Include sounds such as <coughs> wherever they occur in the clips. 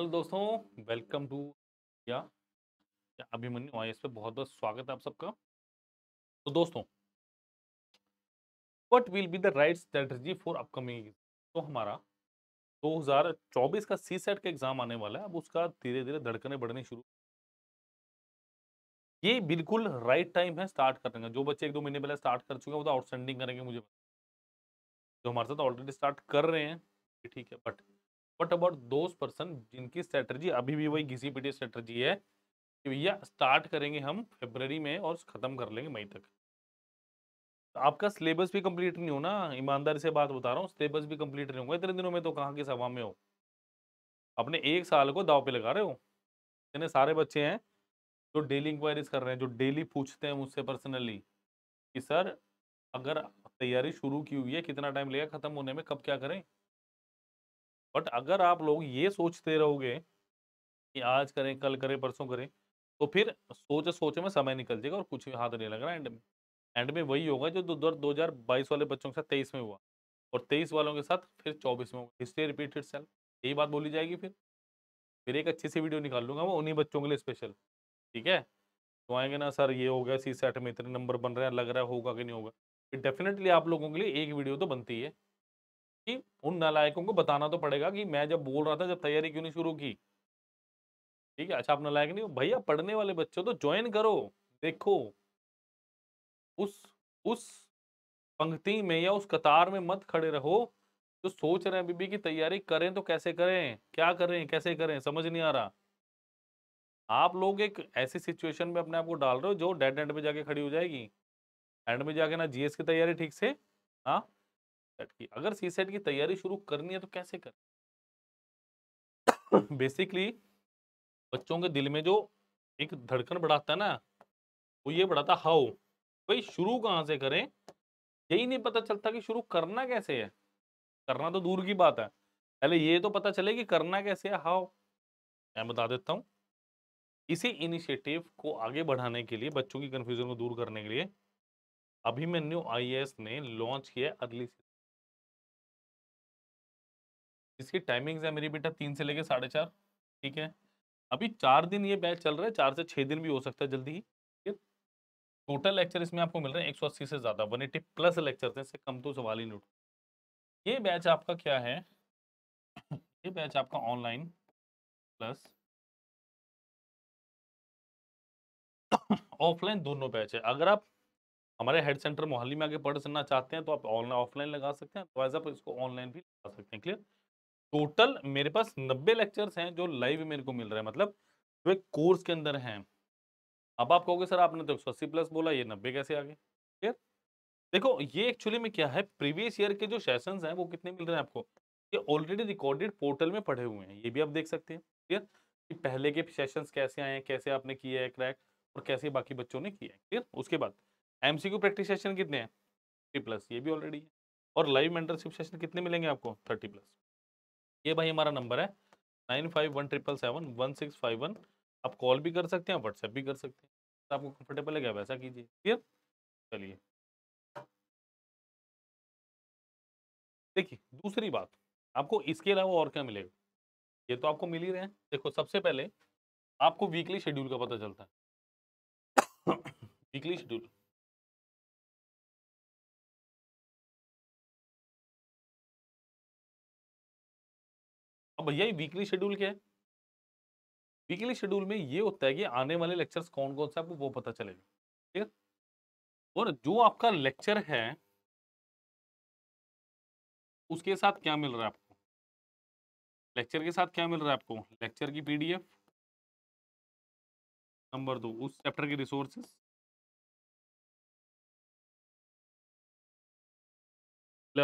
Hello दोस्तों welcome to या अभिमन्यु आई हाँ, पे बहुत बहुत स्वागत है आप सबका तो दोस्तों what will be the right strategy for upcoming तो हमारा 2024 का सी सेट का एग्जाम आने वाला है अब उसका धीरे धीरे धड़कने बढ़ने शुरू ये बिल्कुल राइट टाइम है स्टार्ट करने का जो बच्चे एक दो महीने पहले स्टार्ट कर चुके हैं वो तो आउटस्टैंडिंग करेंगे मुझे जो हमारे साथ ऑलरेडी स्टार्ट कर रहे हैं ठीक है but what about those person जिनकी स्ट्रेटर्जी अभी भी वही घिसी पीटी स्ट्रेटर्जी है कि भैया स्टार्ट करेंगे हम फेबररी में और ख़त्म कर लेंगे मई तक तो आपका सिलेबस भी कंप्लीट नहीं हो ना ईमानदारी से बात बता रहा हूँ सिलेबस भी कंप्लीट नहीं होगा इतने दिनों में तो कहाँ की सभा में हो अपने एक साल को दाव पे लगा रहे हो इतने सारे बच्चे हैं जो डेली इंक्वायरीज कर रहे हैं जो डेली पूछते हैं मुझसे पर्सनली कि सर अगर तैयारी शुरू की हुई है कितना टाइम लगेगा ख़त्म होने में कब क्या करें बट अगर आप लोग ये सोचते रहोगे कि आज करें कल करें परसों करें तो फिर सोच सोच में समय निकल जाएगा और कुछ हाथ नहीं लग रहा एंड में एंड में वही होगा जो दो हज़ार बाईस वाले बच्चों के साथ तेईस में हुआ और तेईस वालों के साथ फिर चौबीस में होगा हिस्ट्री रिपीट सेल यही बात बोली जाएगी फिर फिर एक अच्छी सी वीडियो निकाल लूँगा वो उन्हीं बच्चों के लिए स्पेशल ठीक है तो आएंगे ना सर ये हो गया सी सेट में इतने नंबर बन रहे हैं लग रहा है होगा कि नहीं होगा फिर डेफिनेटली आप लोगों के लिए एक वीडियो तो बनती है कि उन नलायकों को बताना तो पड़ेगा कि मैं जब बोल रहा था जब तैयारी क्यों नहीं शुरू की ठीक है अच्छा आप नलायक नहीं हो भैया पढ़ने वाले बच्चों तो ज्वाइन करो देखो उस उस पंक्ति में या उस कतार में मत खड़े रहो जो सोच रहे हैं बीबी की तैयारी करें तो कैसे करें क्या करें कैसे करें समझ नहीं आ रहा आप लोग एक ऐसी सिचुएशन में अपने आप को डाल रहे हो जो डेड एंड पे जाके खड़ी हो जाएगी एंड में जाके ना जीएस की तैयारी ठीक से हाँ सेट की अगर सी सेट की तैयारी शुरू करनी है तो कैसे कर <coughs> बेसिकली बच्चों के दिल में जो एक धड़कन बढ़ाता है ना वो ये बढ़ाता हाउ भाई शुरू कहाँ से करें यही नहीं पता चलता कि शुरू करना कैसे है करना तो दूर की बात है पहले ये तो पता चले कि करना कैसे है हाउ मैं बता देता हूँ इसी इनिशिएटिव को आगे बढ़ाने के लिए बच्चों की कन्फ्यूजन को दूर करने के लिए अभिमन्यु आई ने लॉन्च किया अर्ली इसकी टाइमिंग्स है मेरी बेटा तीन से लेके साढ़े चार ठीक है अभी चार दिन ये बैच चल रहा है चार से छः दिन भी हो सकता है जल्दी ही टोटल लेक्चर इसमें आपको मिल रहे हैं एक से ज़्यादा वन प्लस लेक्चर थे इससे कम तो सवाल ही नहीं उठा ये बैच आपका क्या है <coughs> ये बैच आपका ऑनलाइन प्लस ऑफलाइन दोनों बैच है अगर आप हमारे हेड सेंटर मोहाली में आगे पढ़ सकना चाहते हैं तो आप ऑनलाइन ऑफलाइन लगा सकते हैं तो आप इसको ऑनलाइन भी लगा सकते हैं क्लियर टोटल मेरे पास 90 लेक्चर्स हैं जो लाइव मेरे को मिल रहा है मतलब जो एक कोर्स के अंदर हैं अब आप कहोगे सर आपने तो एक प्लस बोला ये नब्बे कैसे आ गए क्लियर देखो ये एक्चुअली में क्या है प्रीवियस ईयर के जो सेशन हैं वो कितने मिल रहे हैं आपको ये ऑलरेडी रिकॉर्डेड पोर्टल में पढ़े हुए हैं ये भी आप देख सकते हैं क्लियर कि पहले के सेशन कैसे आए हैं कैसे आपने किए हैं क्रैक और कैसे बाकी बच्चों ने किया है क्लियर उसके बाद एम प्रैक्टिस सेशन कितने हैं थर्टी प्लस ये भी ऑलरेडी है और लाइव मेंटरशिप सेशन कितने मिलेंगे आपको थर्टी प्लस ये भाई हमारा नंबर है nine five one triple seven one six five one आप कॉल भी कर सकते हैं व्हाट्सएप भी कर सकते हैं तो आपको कंफर्टेबल है क्या वैसा कीजिए क्लियर चलिए देखिए दूसरी बात आपको इसके अलावा और क्या मिलेगा ये तो आपको मिल ही रहे हैं देखो सबसे पहले आपको वीकली शेड्यूल का पता चलता है वीकली <coughs> शेड्यूल अब भैया ये वीकली शेड्यूल क्या है वीकली शेड्यूल में ये होता है कि आने वाले लेक्चर्स कौन कौन से आपको वो पता चलेगा ठीक है और जो आपका लेक्चर है उसके साथ क्या मिल रहा है आपको लेक्चर के साथ क्या मिल रहा है आपको लेक्चर की पीडीएफ नंबर दो उस चैप्टर के resources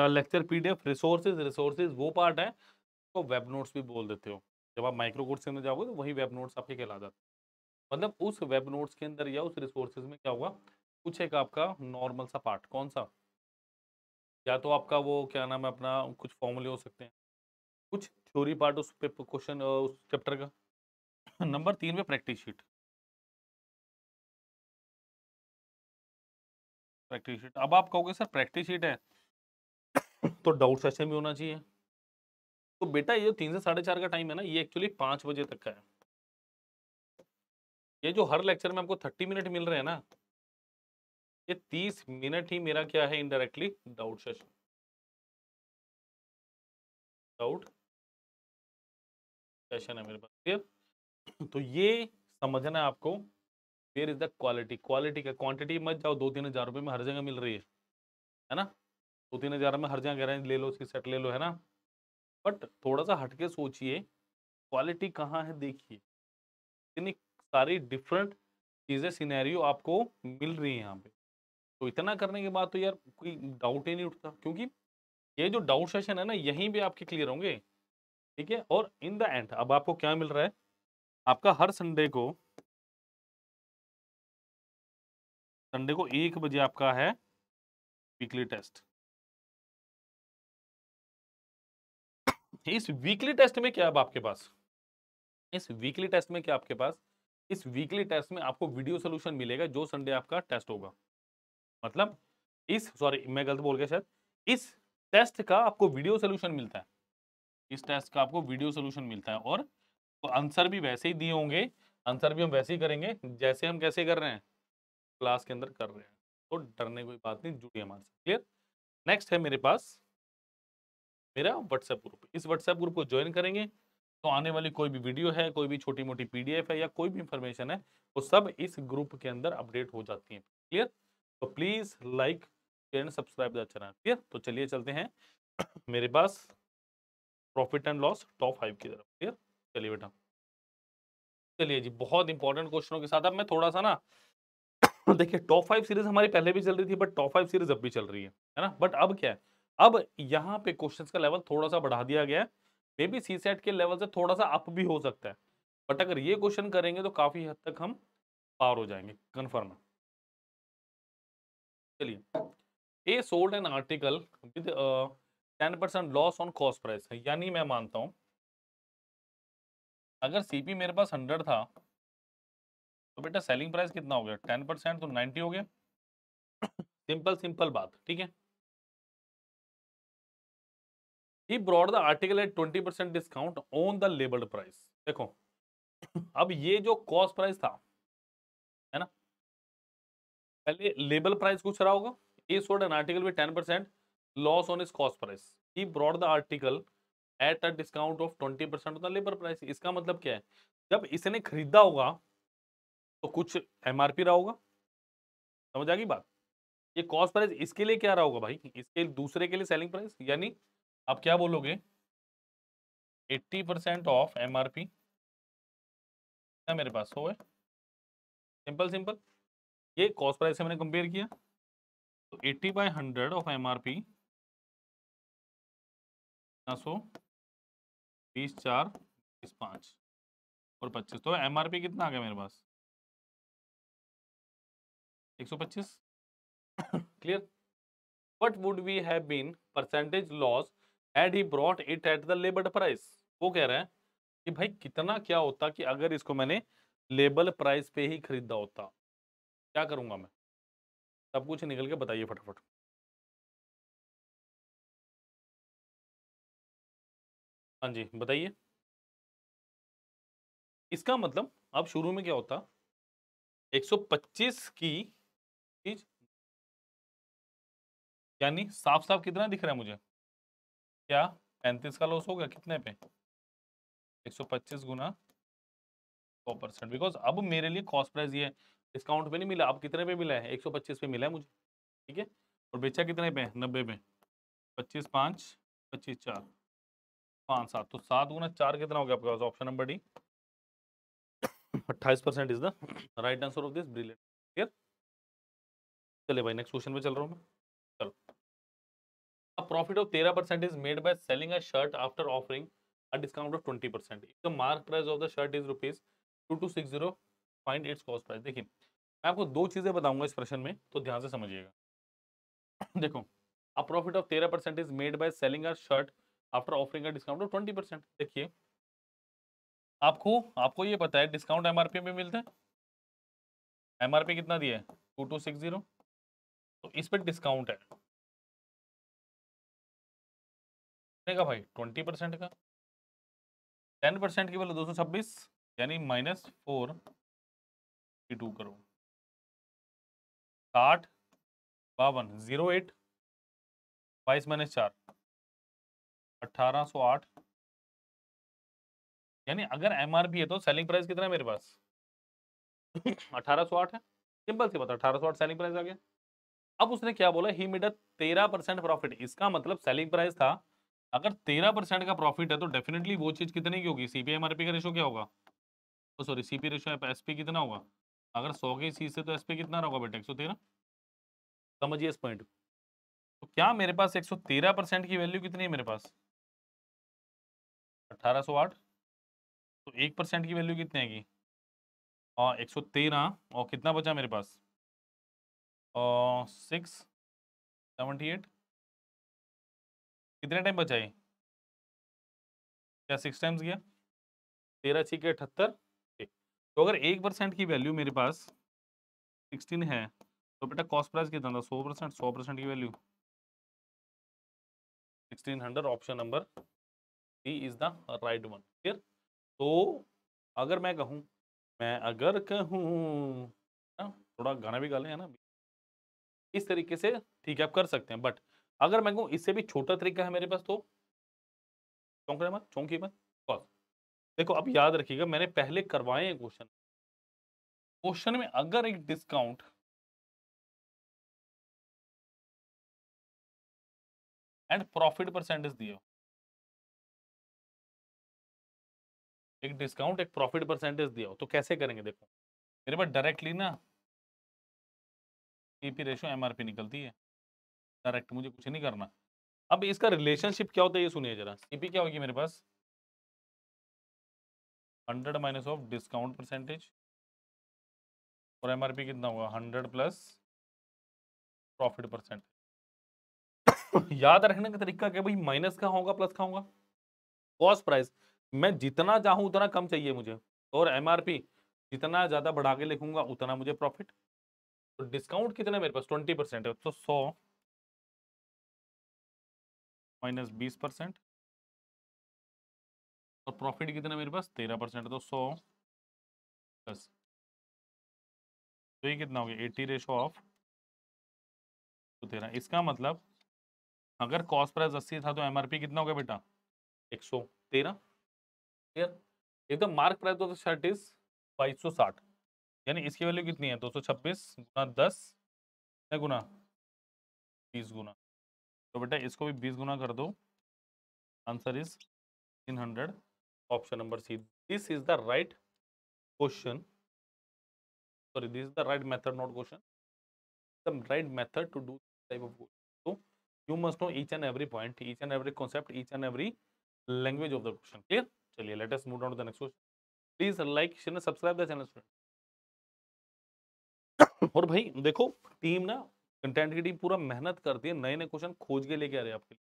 lecture PDF resources resources वो पार्ट है वेब नोट्स भी बोल देते हो जब आप माइक्रो कोर्स के अंदर जाओगे तो वही वेब नोट्स आपके कहला जाते हैं मतलब उस वेब नोट्स के अंदर या उस रिसोर्सेज में क्या होगा कुछ एक आपका नॉर्मल सा पार्ट कौन सा या तो आपका वो क्या नाम है अपना कुछ फॉर्मूले हो सकते हैं कुछ थ्योरी पार्ट उस क्वेश्चन उस चैप्टर का <clears throat> नंबर तीन पे प्रैक्टिस शीट प्रैक्टिस शीट अब आप कहोगे सर प्रैक्टिस शीट है <coughs> तो डाउट सेशन भी होना चाहिए तो बेटा ये जो तीन से साढ़े चार का टाइम है ना ये एक्चुअली पाँच बजे तक का है ये जो हर लेक्चर में आपको थर्टी मिनट मिल रहे हैं ना ये तीस मिनट ही मेरा क्या है indirectly doubt session doubt session है मेरे पास क्लियर <clears throat> तो ये समझना है आपको where is the quality quality का क्वांटिटी मत जाओ दो तीन हजार रुपये में हर जगह मिल रही है है ना दो तीन हजार में हर जगह कह रहे हैं ले लो इसकी सेट ले लो है ना बट थोड़ा सा हटके सोचिए क्वालिटी कहाँ है देखिए इतनी सारी डिफरेंट चीज़ें सिनेरियो आपको मिल रही है यहाँ पे तो इतना करने के बाद तो यार कोई डाउट ही नहीं उठता क्योंकि ये जो डाउट सेशन है ना यहीं पे आपके क्लियर होंगे ठीक है और इन द एंड अब आपको क्या मिल रहा है आपका हर संडे को संडे को एक बजे आपका है वीकली टेस्ट इस वीकली टेस्ट में क्या अब आपके पास इस वीकली टेस्ट में क्या आपके पास इस वीकली टेस्ट में आपको वीडियो सोल्यूशन मिलेगा जो संडे आपका टेस्ट होगा मतलब इस सॉरी मैं गलत बोल गया शायद इस टेस्ट का आपको वीडियो सोल्यूशन मिलता है इस टेस्ट का आपको वीडियो सोल्यूशन मिलता है और तो आंसर भी वैसे ही दिए होंगे आंसर भी हम वैसे ही करेंगे जैसे हम कैसे कर रहे हैं क्लास के अंदर कर रहे हैं तो डरने कोई बात नहीं जुड़ी हमारे साथ क्लियर नेक्स्ट है मेरे पास मेरा व्हाट्सएप ग्रुप इस व्हाट्सएप ग्रुप को ज्वाइन करेंगे तो आने वाली कोई भी वीडियो है कोई भी छोटी मोटी पीडीएफ है या कोई भी इंफॉर्मेशन है वो सब इस ग्रुप के अंदर अपडेट हो जाती है क्लियर तो please like and subscribe the channel clear तो चलिए चलते हैं <coughs> मेरे पास profit and loss top five की तरफ क्लियर चलिए बेटा चलिए जी बहुत इंपॉर्टेंट क्वेश्चनों के साथ अब मैं थोड़ा सा ना <coughs> देखिए टॉप फाइव सीरीज हमारी पहले भी चल रही थी बट टॉप फाइव सीरीज अब भी चल रही है है ना बट अब क्या है अब यहाँ पे क्वेश्चंस का लेवल थोड़ा सा बढ़ा दिया गया है मे बी सी सेट के लेवल से थोड़ा सा अप भी हो सकता है बट अगर ये क्वेश्चन करेंगे तो काफ़ी हद तक हम पार हो जाएंगे कन्फर्म है चलिए A sold an article with ten percent loss on cost price यानी मैं मानता हूँ अगर सीपी मेरे पास हंड्रेड था तो बेटा सेलिंग प्राइस कितना हो गया टेन परसेंट तो नाइन्टी हो गया सिंपल <coughs> सिंपल बात ठीक है He brought the article at 20% discount on the labeled price. Price देखो अब ये जो कॉस्ट प्राइस था है ना पहले लेबल प्राइस कुछ रहा होगा he sold an article with 10% loss on his cost price he brought the article at a discount of 20% on the labor price इसका मतलब क्या है जब इसने खरीदा होगा तो कुछ एमआरपी रहा होगा समझ आ गई बात ये कॉस्ट प्राइस इसके लिए क्या रहा होगा भाई इसके दूसरे के लिए सेलिंग प्राइस यानी आप क्या बोलोगे 80 percent of M R P क्या मेरे पास हो है सिंपल सिंपल ये कॉस्ट प्राइस से मैंने कंपेयर किया तो 80 by 100 of M R P सौ बीस चार बीस पाँच और पच्चीस तो एम आर पी कितना आ गया मेरे पास एक सौ पच्चीस clear what would we have been percentage loss and he brought it at the label price वो कह रहे हैं कि भाई कितना क्या होता कि अगर इसको मैंने लेबल प्राइस पे ही खरीदा होता क्या करूंगा मैं सब कुछ निकल के बताइए फटाफट हाँ जी बताइए इसका मतलब अब शुरू में क्या होता 125 की चीज यानी साफ साफ कितना दिख रहा है मुझे क्या पैंतीस का लॉस हो गया कितने पे 125 गुना सौ परसेंट बिकॉज अब मेरे लिए कॉस्ट प्राइस ये डिस्काउंट पे नहीं मिला अब कितने पे मिला है 125 पे मिला है मुझे ठीक है और बेचा कितने पे नब्बे पे पच्चीस पाँच पच्चीस चार पाँच सात तो सात गुना चार कितना हो गया आपके पास ऑप्शन नंबर डी अट्ठाईस percent is the right answer of this brilliant clear चलिए भाई नेक्स्ट क्वेश्चन पे चल रहा हूँ मैं प्रॉफिट ऑफ तेरह percent is made of selling a shirt after offering a discount of twenty percent if the mark price of the shirt is rupees two two six zero find its cost price देखिए मैं आपको दो चीज़ें बताऊंगा इस प्रश्न में तो ध्यान से समझिएगा <clears throat> देखो अ प्रॉफिट ऑफ तेरह percent is made by selling a shirt after offering a discount of twenty percent देखिए आपको आपको ये पता है डिस्काउंट एम आर पी में मिलता है एम आर पी कितना दिया है टू टू सिक्स जीरो तो इस पर डिस्काउंट है कितने का भाई ट्वेंटी परसेंट का टेन परसेंट की वैल्यू दो सौ छब्बीस यानी माइनस फोर फिफ्टी टू करो साठ बावन जीरो एट बाईस माइनस चार अट्ठारह सौ आठ यानी अगर एम आर पी है तो सेलिंग प्राइस कितना है मेरे पास अठारह सौ आठ है सिंपल सी बात अठारह सौ आठ सेलिंग प्राइस आ गया अब उसने क्या बोला ही मेड तेरह परसेंट प्रॉफिट इसका मतलब सेलिंग प्राइस था अगर तेरह परसेंट का प्रॉफिट है तो डेफिनेटली वो चीज़ कितने की होगी सीपीआई एमआरपी का रेशो क्या होगा तो sorry CP ratio S P कितना होगा अगर सौ के सी से तो एस पी कितना होगा बेटा एक सौ तेरह समझिए इस पॉइंट तो क्या मेरे पास एक सौ तेरह परसेंट की वैल्यू कितनी है मेरे पास अट्ठारह सौ आठ तो एक परसेंट की वैल्यू कितनी आएगी और हाँ, एक सौ तेरह और कितना बचा मेरे पास सिक्स सेवेंटी एट कितने टाइम बचाए क्या सिक्स टाइम्स गया तेरह छी के अठहत्तर तो अगर एक परसेंट की वैल्यू मेरे पास सिक्सटीन है तो बेटा कॉस्ट प्राइस कितना था सौ परसेंट सौ परसेंट की value sixteen hundred option number D is the right one clear तो अगर मैं कहूँ मैं अगर कहूँ थोड़ा गाना भी गा लें है ना इस तरीके से ठीक है आप कर सकते हैं बट अगर मैं कहूँ इससे भी छोटा तरीका है मेरे पास तो चौंक रहे मत चौंकी मत बस देखो अब याद रखिएगा मैंने पहले करवाए हैं क्वेश्चन क्वेश्चन में अगर एक डिस्काउंट एंड प्रॉफिट परसेंटेज दिया एक डिस्काउंट एक प्रॉफिट परसेंटेज दिया हो तो कैसे करेंगे देखो मेरे पास डायरेक्टली ना एपी रेशो एमआरपी निकलती है डायरेक्ट मुझे कुछ नहीं करना अब इसका रिलेशनशिप क्या होता है ये सुनिए जरा सीपी क्या होगी मेरे पास hundred minus of discount percentage और एमआरपी कितना होगा हंड्रेड प्लस प्रॉफिट परसेंट याद रखने का तरीका क्या भाई माइनस का होगा प्लस का होगा कॉस्ट प्राइस मैं जितना चाहूँ उतना कम चाहिए मुझे और एमआरपी जितना ज़्यादा बढ़ा के लिखूंगा उतना मुझे प्रॉफिट तो डिस्काउंट कितना मेरे पास ट्वेंटी परसेंट है तो सौ माइनस बीस परसेंट और प्रॉफिट कितना मेरे पास तेरह परसेंट तो सौ प्लस तो ये कितना हो गया एट्टी रेशो ऑफ तो तेरह इसका मतलब अगर कॉस्ट प्राइस अस्सी था तो एमआरपी कितना हो गया बेटा एक सौ तेरह क्लियर एकदम तो मार्क प्राइस दो शर्ट इज बाईस सौ साठ यानी इसकी वैल्यू कितनी है दो सौ छब्बीस गुना दस गुना बीस गुना तो बेटा इसको भी बीस गुना कर दो आंसर इज तीन hundred option number C this is the right question sorry this is the right method not question right method to do type of तो you must know each and every point each and every concept each and every language of the question clear चलिए let's move down to the next question please like share subscribe the channel और भाई देखो team ना content की team पूरा मेहनत करती है नए नए क्वेश्चन खोज के लेके आ रहे हैं आपके लिए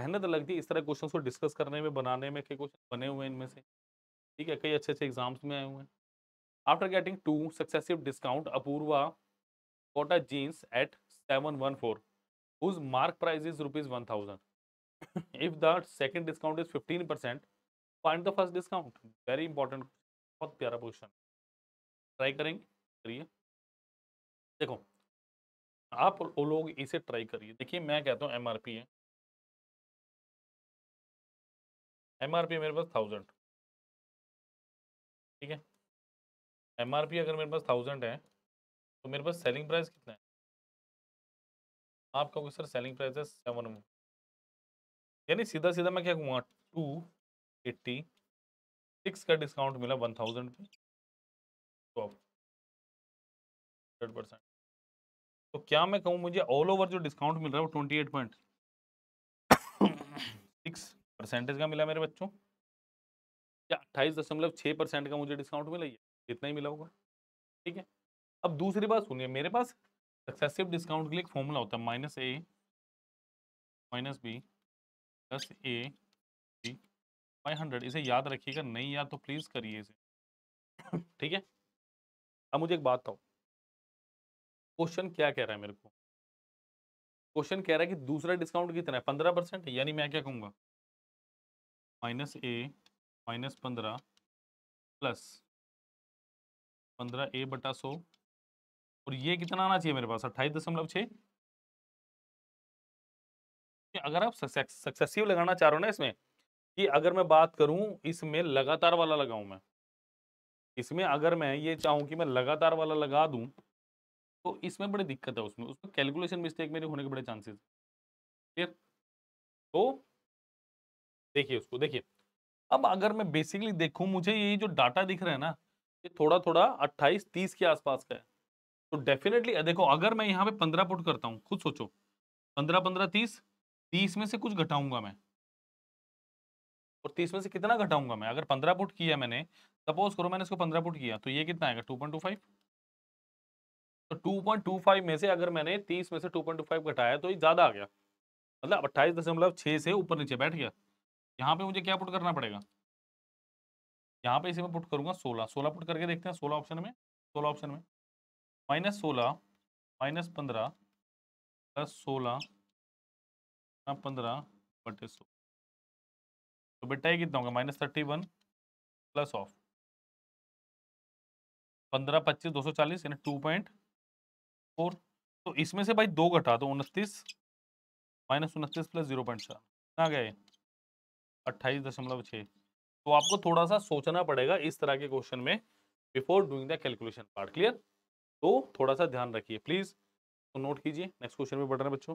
मेहनत लगती है इस तरह क्वेश्चन को डिस्कस करने में बनाने में कई क्वेश्चन बने हुए हैं इनमें से ठीक है कई अच्छे अच्छे एग्जाम्स में आए हुए हैं after getting two successive discount Apoorva got a jeans at seven one four whose mark price is rupees one thousand if the second discount is fifteen percent find the first discount very important बहुत प्यारा question try करेंगे करिए देखो आप वो लोग इसे try करिए देखिए मैं कहता हूँ एम है एम मेरे पास थाउजेंड ठीक है एम अगर मेरे पास थाउजेंड है तो मेरे पास सेलिंग प्राइस कितना है आप कहोगे सर सेलिंग प्राइस है सेवन यानी सीधा सीधा मैं क्या कहूँगा टू एट्टी सिक्स का डिस्काउंट मिला वन थाउजेंड पे तो हंड्रेड परसेंट तो क्या मैं कहूँ मुझे ऑल ओवर जो डिस्काउंट मिल रहा है वो twenty eight point six percentage का मिला मेरे बच्चों या अट्ठाईस दशमलव छः परसेंट का मुझे डिस्काउंट मिला ये इतना ही मिला होगा ठीक है अब दूसरी बात सुनिए मेरे पास सक्सेसिव डिस्काउंट के लिए एक फॉर्मूला होता है minus A minus B plus A B five hundred इसे याद रखिएगा नहीं याद तो प्लीज़ करिए इसे ठीक है अब मुझे एक बात कहो क्वेश्चन क्या कह रहा है मेरे को क्वेश्चन कह रहा है कि दूसरा डिस्काउंट कितना है पंद्रह परसेंट यानी मैं क्या कहूँगा माइनस ए माइनस पंद्रह प्लस पंद्रह ए बटा सो और ये कितना आना चाहिए मेरे पास अट्ठाईस दशमलव छः अगर आप सक्सेसिव लगाना चाह रहे हो ना इसमें कि अगर मैं बात करूं इसमें लगातार वाला लगाऊं मैं इसमें अगर मैं ये चाहूं कि मैं लगातार वाला लगा दूं तो इसमें बड़ी दिक्कत है उसमें उसमें कैलकुलेशन मिस्टेक मेरे होने के बड़े चांसेस क्लियर तो देखिए उसको देखिए अब अगर मैं बेसिकली देखूं मुझे ये जो डाटा दिख रहा है ना ये थोड़ा थोड़ा अट्ठाईस तीस के आसपास का है तो डेफिनेटली देखो अगर मैं यहाँ पे पंद्रह पुट करता हूँ खुद सोचो पंद्रह पंद्रह तीस तीस में से कुछ घटाऊंगा मैं और तीस में से कितना घटाऊंगा मैं अगर पंद्रह पुट किया मैंने सपोज करो मैंने इसको पंद्रह पुट किया तो ये कितना आएगा फाइव तो 2.25 में से अगर मैंने 30 में से 2.25 घटाया तो ये ज़्यादा आ गया मतलब अट्ठाईस दशमलव छः से ऊपर नीचे बैठ गया यहाँ पे मुझे क्या पुट करना पड़ेगा यहाँ पे इसे मैं पुट करूँगा सोलह सोलह पुट करके देखते हैं सोलह ऑप्शन में सोलह ऑप्शन में माइनस सोलह माइनस पंद्रह प्लस सोलह पंद्रह बटे सोलह तो बेटा ये कितना होगा minus thirty one plus of पंद्रह पच्चीस दो सौ चालीस यानी टू पॉइंट फोर तो इसमें से भाई दो घटा दो उनतीस माइनस उनतीस प्लस जीरो पॉइंट सात आ गए अट्ठाईस दशमलव छः तो आपको थोड़ा सा सोचना पड़ेगा इस तरह के क्वेश्चन में before doing the calculation part clear तो थोड़ा सा ध्यान रखिए प्लीज़ तो नोट कीजिए नेक्स्ट क्वेश्चन में बढ़ रहे हैं बच्चों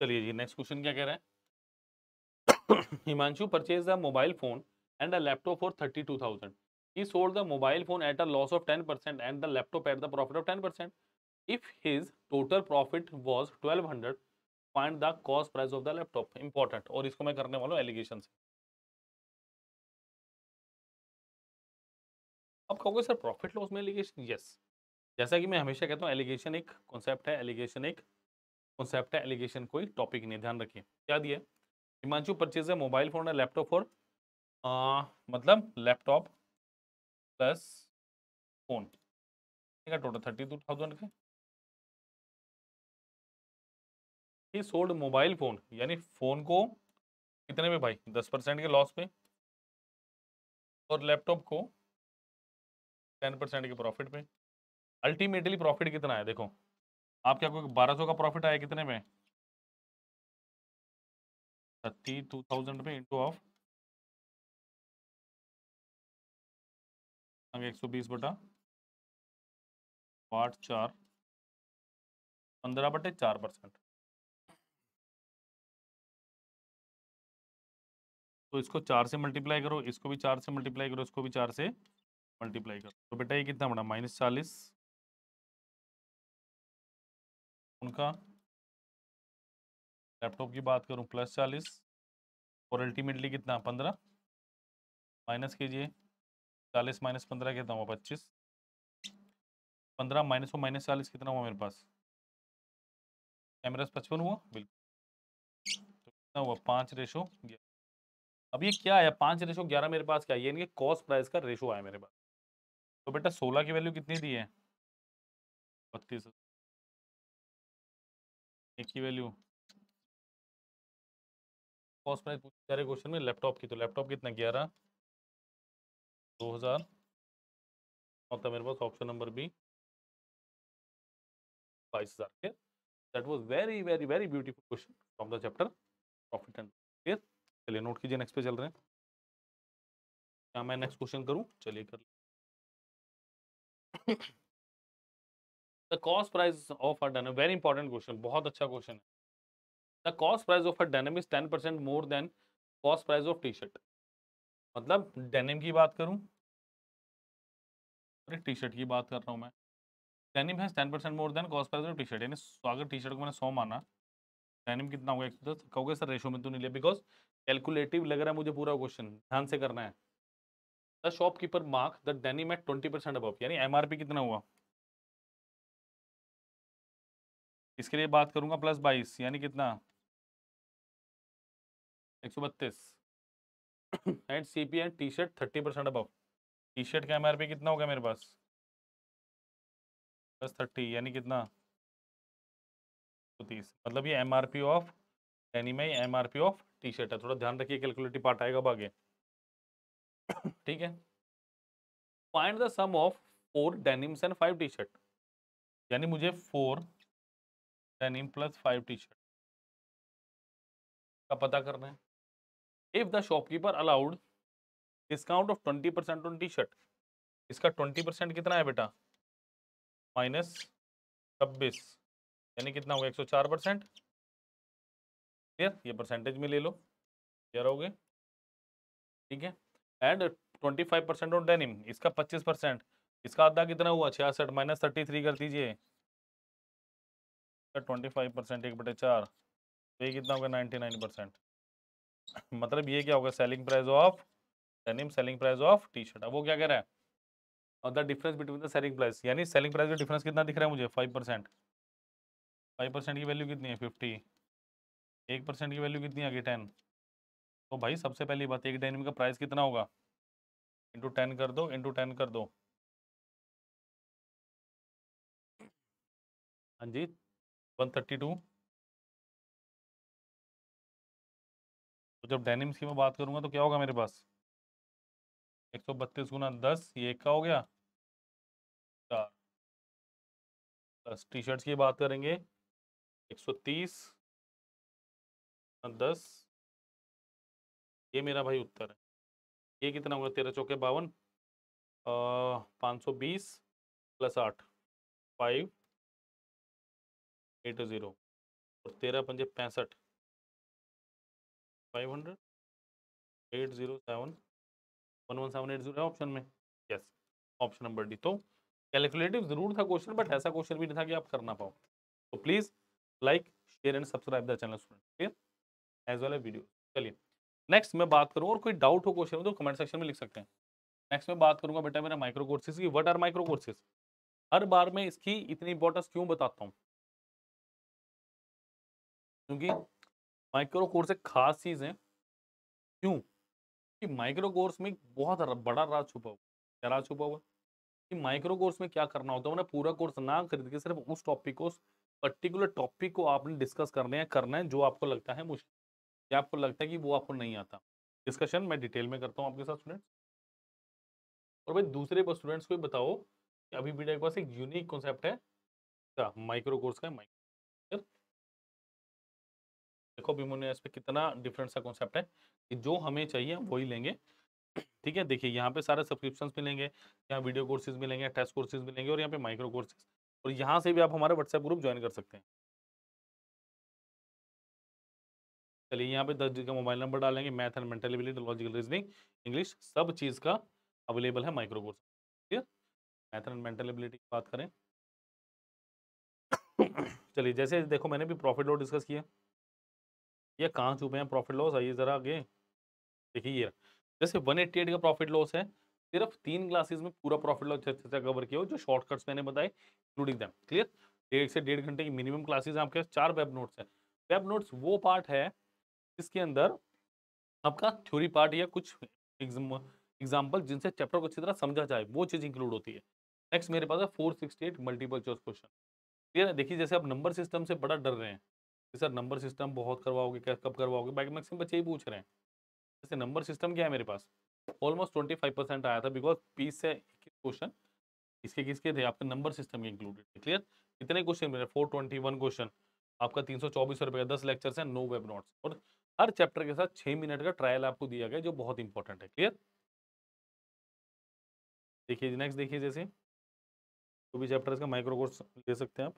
चलिए जी नेक्स्ट क्वेश्चन क्या कह रहे हैं Himanshu purchase the mobile phone and a laptop for thirty two thousand sold the mobile phone at a loss of ten percent and the laptop at the profit of ten percent if his total profit was twelve hundred find the cost price of the laptop important और इसको मैं करने वाला हूँ allegation से अब कहोगे sir profit loss में एलिगेशन यस जैसा कि मैं हमेशा कहता हूँ एलिगेशन एक कॉन्सेप्ट है एलिगेशन एक कॉन्सेप्ट है एलिगेशन कोई टॉपिक नहीं ध्यान रखिए क्या दिए हिमांशु परचेज है मोबाइल फ़ोन है लैपटॉप फॉर मतलब लैपटॉप प्लस फोन ठीक है टोटल थर्टी टू थाउजेंड के ही सोल्ड मोबाइल फ़ोन यानी फ़ोन को कितने में भाई दस परसेंट के लॉस पे और लैपटॉप को टेन परसेंट के प्रॉफिट पे अल्टीमेटली प्रॉफिट कितना है देखो आपके आपको बारह सौ का प्रॉफिट आया कितने में थर्टी टू थाउजेंड में इंटू ऑफ एक सौ बीस बटा पार्ट चार पंद्रह बटे चार परसेंट तो इसको चार से मल्टीप्लाई करो इसको भी चार से मल्टीप्लाई करो इसको भी चार से मल्टीप्लाई करो तो बेटा ये कितना बड़ा माइनस चालीस उनका लैपटॉप की बात करूं प्लस चालीस और अल्टीमेटली कितना पंद्रह माइनस कीजिए चालीस माइनस पंद्रह कितना हुआ पच्चीस पंद्रह माइनस वो माइनस चालीस कितना हुआ मेरे पास कैमराज पचपन हुआ बिल्कुल तो कितना हुआ पाँच रेशो अब ये क्या आया पाँच रेशो ग्यारह मेरे पास क्या है यानी कि कॉस्ट प्राइस का रेशो आया मेरे पास तो बेटा सोलह की वैल्यू कितनी दी है बत्तीस की वैल्यू कॉस्ट प्राइस पूछ जा रहे क्वेश्चन में लैपटॉप की तो लैपटॉप कितना ग्यारह दो हज़ार और था मेरे पास ऑप्शन नंबर बी बाईस हज़ार के that was very very very beautiful question from the chapter profit and fair चलिए नोट कीजिए नेक्स्ट पे चल रहे हैं क्या मैं नेक्स्ट क्वेश्चन करूँ चलिए कर the cost price of a denim very important question बहुत अच्छा क्वेश्चन है the cost price of a denim is ten percent more than cost price of T-shirt मतलब डेनिम की बात करूँ अरे टी शर्ट की बात कर रहा हूँ मैं denim has ten percent more than cost price of T-shirt यानी अगर टी शर्ट को मैंने सौ माना डेनिम कितना होगा एक सौ दस कहोगे सर रेशो में तो नहीं लिया बिकॉज कैलकुलेटिव लग रहा है मुझे पूरा क्वेश्चन ध्यान से करना है the shopkeeper mark the denim at twenty percent अब यानी एम कितना हुआ इसके लिए बात करूंगा प्लस बाईस यानी कितना एक सौ बत्तीस and C P and T-shirt thirty percent above T-shirt का एम कितना हो गया मेरे पास प्लस थर्टी यानी कितना तीस मतलब ये एम आर पी ऑफ यानी मैं M R P of T-shirt है थोड़ा ध्यान रखिए कैलकुलेटिव पार्ट आएगा अब आगे ठीक है find the sum of four denims and five T-shirt यानी मुझे four denim plus five T-shirt का पता करना है if the shopkeeper allowed discount of twenty percent on T-shirt इसका ट्वेंटी परसेंट कितना है बेटा माइनस छब्बीस यानी कितना होगा एक सौ चार परसेंट क्लियर ये परसेंटेज में ले लो क्लियर हो गए ठीक है and twenty five percent on denim इसका पच्चीस परसेंट इसका आधा कितना हुआ छियासठ माइनस थर्टी थ्री कर दीजिए ट्वेंटी फाइव परसेंट एक बटे चार तो ये कितना होगा नाइन्टी नाइन परसेंट <clears throat> मतलब ये क्या होगा selling price of denim selling price of T-shirt अब वो क्या कह रहा है और the difference between the selling price यानी सेलिंग प्राइस का डिफरेंस कितना दिख रहा है मुझे फाइव परसेंट फाइव परसेंट की वैल्यू कितनी है फिफ्टी एक परसेंट की वैल्यू कितनी आ गई टेन तो भाई सबसे पहली बात एक डेनिम का प्राइस कितना होगा इंटू टेन कर दो इंटू टेन कर दो हाँ जी वन टू तो जब डेनिम्स की मैं बात करूंगा तो क्या होगा मेरे पास एक सौ बत्तीस गुना दस ये एक का हो गया चार प्लस टी शर्ट्स की बात करेंगे एक सौ तीस दस ये मेरा भाई उत्तर है ये कितना होगा तेरह चौके बावन पाँच सौ बीस प्लस आठ फाइव एट ज़ीरो और तेरह पंजे पैंसठ five hundred eight zero seven one one seven eight zero है ऑप्शन में यस ऑप्शन नंबर डी तो कैलकुलेटिव ज़रूर था क्वेश्चन बट ऐसा क्वेश्चन भी नहीं था कि आप कर ना पाओ तो please like share and subscribe the channel student clear as well a video चलिए नेक्स्ट मैं बात करूँ और कोई डाउट हो क्वेश्चन में तो कमेंट सेक्शन में लिख सकते हैं नेक्स्ट मैं बात करूंगा बेटा मेरा माइक्रो कोर्सेज की व्हाट आर माइक्रो कोर्सेज हर बार मैं इसकी इतनी इंपॉर्टेंस क्यों बताता हूँ क्योंकि माइक्रो कोर्स एक खास चीज़ है क्यों कि माइक्रो कोर्स में बहुत बड़ा राज छुपा हुआ क्या राज छुपा हुआ कि माइक्रो कोर्स में क्या करना होता है उन्हें पूरा कोर्स ना खरीद के सिर्फ उस टॉपिक को पर्टिकुलर टॉपिक को आपने डिस्कस करने या करना है जो आपको लगता है मुश्किल या आपको लगता है कि वो आपको नहीं आता डिस्कशन मैं डिटेल में करता हूँ आपके साथ स्टूडेंट्स और भाई दूसरे स्टूडेंट्स को भी बताओ कि अभी बीटा के पास एक यूनिक कॉन्सेप्ट है माइक्रो कोर्स का माइक्रो देखो बिमोनियस पे कितना डिफरेंट सा कॉन्सेप्ट है कि जो हमें चाहिए हम वही लेंगे ठीक है देखिए यहाँ पे सारे सब्सक्रिप्शन मिलेंगे यहाँ वीडियो कोर्सेज मिलेंगे टेस्ट कोर्सेज मिलेंगे और यहाँ पे माइक्रो कोर्सेज और यहाँ से भी आप हमारे व्हाट्सएप ग्रुप ज्वाइन कर सकते हैं चलिए यहाँ पे दस जी का मोबाइल नंबर डालेंगे math and mental ability logical reasoning English सब चीज़ का अवेलेबल है micro course clear math and mental ability की बात करें <coughs> चलिए जैसे देखो मैंने भी प्रॉफिट लॉ डिस्कस किया ये कहाँ छुपे हैं प्रॉफिट लॉस आइए ज़रा आगे देखिए ये जैसे 188 का प्रॉफिट लॉस है सिर्फ तीन ग्लासेस में पूरा प्रॉफिट लॉस अच्छे से कवर किया हो जो शॉर्टकट्स मैंने बताए इंक्लूडिंग दैम क्लियर डेढ़ से डेढ़ घंटे की मिनिमम क्लासेज हैं आपके चार वेब नोट्स हैं वेब नोट्स वो पार्ट है जिसके अंदर आपका थ्योरी पार्ट या कुछ एग्जाम्पल जिनसे चैप्टर को अच्छी तरह समझा जाए वो चीज़ इंक्लूड होती है नेक्स्ट मेरे पास है four sixty eight multiple choice question clear है देखिए जैसे आप नंबर सिस्टम से बड़ा डर रहे हैं सर नंबर सिस्टम बहुत करवाओगे क्या कब करवाओगे बाकी मैक्सिमम बच्चे ही पूछ रहे हैं जैसे नंबर सिस्टम क्या है मेरे पास ऑलमोस्ट ट्वेंटी फाइव परसेंट आया था बिकॉज बीस से इक्कीस क्वेश्चन इसके किसके थे आपके नंबर सिस्टम के इंक्लूडेड थे क्लियर कितने क्वेश्चन मेरे फोर ट्वेंटी वन क्वेश्चन आपका तीन सौ चौबीस रुपये का दस लेक्चर है नो वेब नोट्स और हर चैप्टर के साथ छः मिनट का ट्रायल आपको दिया गया जो बहुत इंपॉर्टेंट है क्लियर देखिए नेक्स्ट देखिए जैसे जो भी चैप्टर का माइक्रो कोर्स ले सकते हैं आप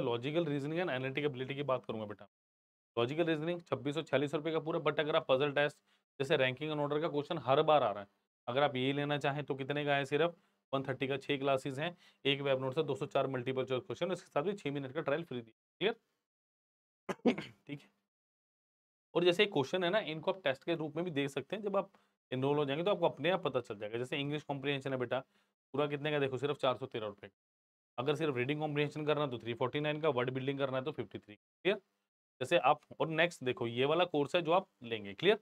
logical reasoning and analytic ability की बात करूंगा बेटा लॉजिकल रीजनिंग छब्बीस सौ छियालीस रुपये का पूरा बट अगर आप पजल टेस्ट जैसे रैंकिंग एंड ऑर्डर का क्वेश्चन हर बार आ रहा है अगर आप ये लेना चाहें तो कितने का है सिर्फ वन थर्टी का छः क्लासेस हैं एक वेब नोट से दो सौ चार मल्टीपल चॉइस क्वेश्चन इसके साथ ही छः मिनट का ट्रायल फ्री दिया क्लियर ठीक है और जैसे एक क्वेश्चन है ना इनको आप टेस्ट के रूप में भी देख सकते हैं जब आप इनरोल हो जाएंगे तो आपको अपने आप पता चल जाएगा जैसे इंग्लिश कॉम्प्रीहेंशन है बेटा पूरा कितने का देखो सिर्फ चार सौ तेरह रुपये का अगर सिर्फ रीडिंग कॉम्बिनेशन करना तो 349 का वर्ड बिल्डिंग करना है तो 53 क्लियर तो जैसे आप और नेक्स्ट देखो ये वाला कोर्स है जो आप लेंगे क्लियर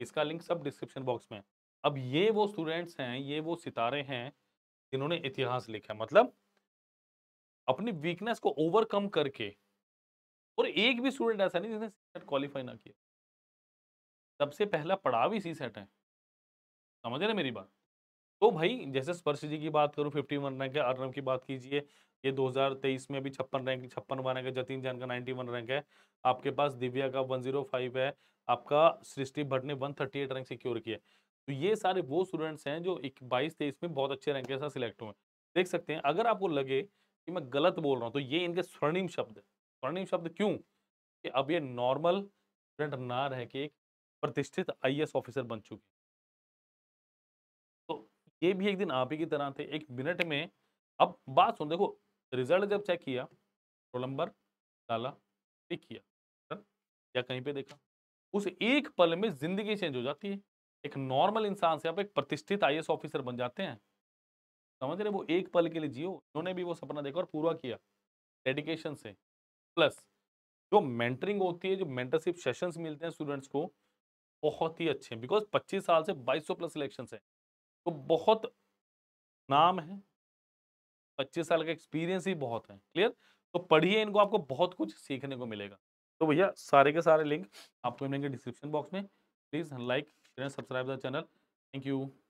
इसका लिंक सब डिस्क्रिप्शन बॉक्स में अब ये वो स्टूडेंट्स हैं ये वो सितारे हैं जिन्होंने इतिहास लिखा मतलब अपनी वीकनेस को ओवरकम करके और एक भी स्टूडेंट ऐसा नहीं जिसने सेट क्वालिफाई ना किया सबसे पहला पड़ाव ही सी सेट है समझ रहे मेरी बात तो भाई जैसे स्पर्श जी की बात करूँ फिफ्टी वन रैंक है अर्नब की बात कीजिए ये 2023 में भी छप्पन रैंक वन रैंक है जतीन जैन का 91 रैंक है आपके पास दिव्या का 105 है आपका सृष्टि भट्ट ने 138 रैंक सिक्योर किया तो ये सारे वो स्टूडेंट्स हैं जो बाईस तेईस में बहुत अच्छे रैंक के साथ सिलेक्ट हुए देख सकते हैं अगर आपको लगे कि मैं गलत बोल रहा हूँ तो ये इनके स्वर्णिम शब्द स्वर्णिम शब्द क्यों कि अब ये नॉर्मल स्टूडेंट ना रह के एक प्रतिष्ठित आई ऑफिसर बन चुके ये भी एक दिन आप ही की तरह थे एक मिनट में अब बात सुन देखो रिजल्ट जब चेक किया रोल नंबर डाला टिक किया या कहीं पे देखा उस एक पल में जिंदगी चेंज हो जाती है एक नॉर्मल इंसान से आप एक प्रतिष्ठित आई ऑफिसर बन जाते हैं समझ रहे वो एक पल के लिए जियो उन्होंने भी वो सपना देखा और पूरा किया डेडिकेशन से प्लस जो मेंटरिंग होती है जो मेंटरशिप सेशंस मिलते हैं स्टूडेंट्स को बहुत ही अच्छे बिकॉज 25 साल से 2200 प्लस सिलेक्शन है तो बहुत नाम है पच्चीस साल का एक्सपीरियंस ही बहुत है क्लियर तो पढ़िए इनको आपको बहुत कुछ सीखने को मिलेगा तो भैया सारे के सारे लिंक आपको मिलेंगे डिस्क्रिप्शन बॉक्स में please like subscribe the channel thank you